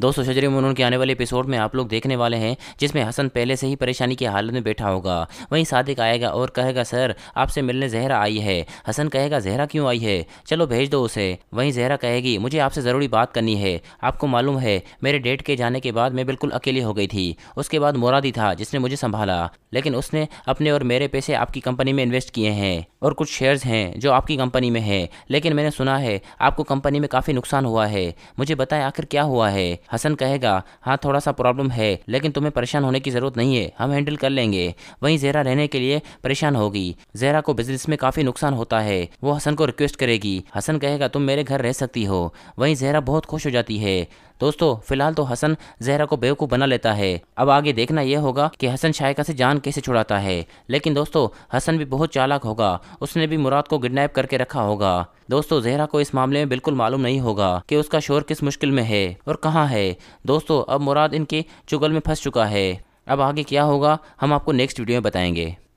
दोस्तों शजरी मुनून के आने वाले एपिसोड में आप लोग देखने वाले हैं जिसमें हसन पहले से ही परेशानी की हालत में बैठा होगा वहीं सादिक आएगा और कहेगा सर आपसे मिलने जहरा आई है हसन कहेगा जहरा क्यों आई है चलो भेज दो उसे वहीं जहरा कहेगी मुझे आपसे ज़रूरी बात करनी है आपको मालूम है मेरे डेट के जाने के बाद मैं बिल्कुल अकेली हो गई थी उसके बाद मोरादी था जिसने मुझे संभाला लेकिन उसने अपने और मेरे पैसे आपकी कंपनी में इन्वेस्ट किए हैं और कुछ शेयर्स हैं जो आपकी कंपनी में है लेकिन मैंने सुना है आपको कंपनी में काफ़ी नुकसान हुआ है मुझे बताएं आखिर क्या हुआ है हसन कहेगा हाँ थोड़ा सा प्रॉब्लम है लेकिन तुम्हें परेशान होने की ज़रूरत नहीं है हम हैंडल कर लेंगे वहीं जहरा रहने के लिए परेशान होगी जहरा को बिजनेस में काफ़ी नुकसान होता है वो हसन को रिक्वेस्ट करेगी हसन कहेगा तुम मेरे घर रह सकती हो वहीं जहरा बहुत खुश हो जाती है दोस्तों फिलहाल तो हसन जहरा को बेवकूफ़ बना लेता है अब आगे देखना यह होगा कि हसन शायका से जान कैसे छुड़ाता है लेकिन दोस्तों हसन भी बहुत चालाक होगा उसने भी मुराद को किडनैप करके रखा होगा दोस्तों जहरा को इस मामले में बिल्कुल मालूम नहीं होगा कि उसका शोर किस मुश्किल में है और कहाँ है दोस्तों अब मुराद इनके चुगल में फंस चुका है अब आगे क्या होगा हम आपको नेक्स्ट वीडियो में बताएंगे